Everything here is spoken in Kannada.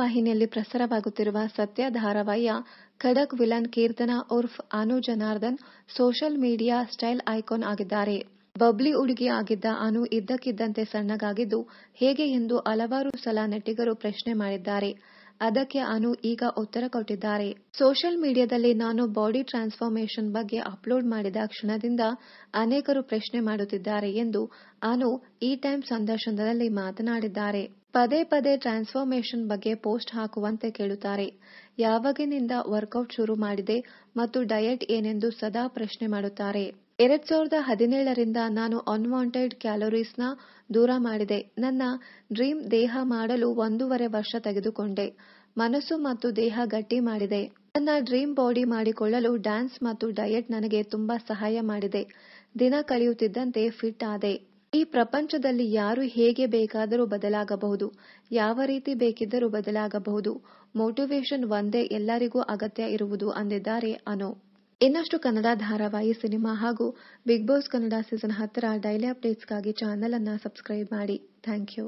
ವಾಹಿನಿಯಲ್ಲಿ ಪ್ರಸಾರವಾಗುತ್ತಿರುವ ಸತ್ಯ ಧಾರಾವಾಹಿಯ ಖಡಕ್ ವಿಲನ್ ಕೀರ್ತನ ಉರ್ಫ್ Anu Janardhan social media style icon ಆಗಿದ್ದಾರೆ ಬಬ್ಲಿ ಉಡುಗಿ ಆಗಿದ್ದ ಅನು ಇದ್ದಕ್ಕಿದ್ದಂತೆ ಸಣ್ಣಗಾಗಿದ್ದು ಹೇಗೆ ಎಂದು ಹಲವಾರು ಸಲ ನಟಿಗರು ಪ್ರಶ್ನೆ ಮಾಡಿದ್ದಾರೆ ಅದಕ್ಕೆ ಅನು ಈಗ ಉತ್ತರ ಕೊಟ್ಟಿದ್ದಾರೆ ಸೋಷಿಯಲ್ ಮೀಡಿಯಾದಲ್ಲಿ ನಾನು ಬಾಡಿ ಟ್ರಾನ್ಸ್ಫಾರ್ಮೇಶನ್ ಬಗ್ಗೆ ಅಪ್ಲೋಡ್ ಮಾಡಿದ ಕ್ಷಣದಿಂದ ಅನೇಕರು ಪ್ರಶ್ನೆ ಮಾಡುತ್ತಿದ್ದಾರೆ ಎಂದು ಅನು ಈ ಟೈಮ್ ಸಂದರ್ಶನದಲ್ಲಿ ಮಾತನಾಡಿದ್ದಾರೆ ಪದೇ ಪದೇ ಟ್ರಾನ್ಸ್ಫಾರ್ಮೇಶನ್ ಬಗ್ಗೆ ಪೋಸ್ಟ್ ಹಾಕುವಂತೆ ಕೇಳುತ್ತಾರೆ ಯಾವಾಗಿನಿಂದ ವರ್ಕೌಟ್ ಶುರು ಮಾಡಿದೆ ಮತ್ತು ಡಯಟ್ ಏನೆಂದು ಸದಾ ಪ್ರಶ್ನೆ ಮಾಡುತ್ತಾರೆ ಎರಡ್ ಸಾವಿರದ ಹದಿನೇಳರಿಂದ ನಾನು ಅನ್ವಾಂಟೆಡ್ ಕ್ಯಾಲೋರೀಸ್ನ ದೂರ ಮಾಡಿದೆ ನನ್ನ ಡ್ರೀಮ್ ದೇಹ ಮಾಡಲು ಒಂದೂವರೆ ವರ್ಷ ತೆಗೆದುಕೊಂಡೆ ಮನಸ್ಸು ಮತ್ತು ದೇಹ ಗಟ್ಟಿ ಮಾಡಿದೆ ನನ್ನ ಡ್ರೀಮ್ ಬಾಡಿ ಮಾಡಿಕೊಳ್ಳಲು ಡ್ಯಾನ್ಸ್ ಮತ್ತು ಡಯಟ್ ನನಗೆ ತುಂಬಾ ಸಹಾಯ ಮಾಡಿದೆ ದಿನ ಕಳೆಯುತ್ತಿದ್ದಂತೆ ಫಿಟ್ ಆದೆ ಈ ಪ್ರಪಂಚದಲ್ಲಿ ಯಾರು ಹೇಗೆ ಬೇಕಾದರೂ ಬದಲಾಗಬಹುದು ಯಾವ ರೀತಿ ಬೇಕಿದ್ದರೂ ಬದಲಾಗಬಹುದು ಮೋಟಿವೇಶನ್ ಒಂದೇ ಎಲ್ಲರಿಗೂ ಅಗತ್ಯ ಇರುವುದು ಅಂದಿದ್ದಾರೆ ಅನು ಇನ್ನಷ್ಟು ಕನ್ನಡ ಧಾರಾವಾಹಿ ಸಿನಿಮಾ ಹಾಗೂ ಬಿಗ್ ಬಾಸ್ ಕನ್ನಡ ಸೀಸನ್ ಹತ್ತರ ಡೈಲಿ ಅಪ್ಡೇಟ್ಸ್ಗಾಗಿ ಚಾನೆಲ್ ಅನ್ನು ಸಬ್ಸ್ಕ್ರೈಬ್ ಮಾಡಿ ಥ್ಯಾಂಕ್ ಯು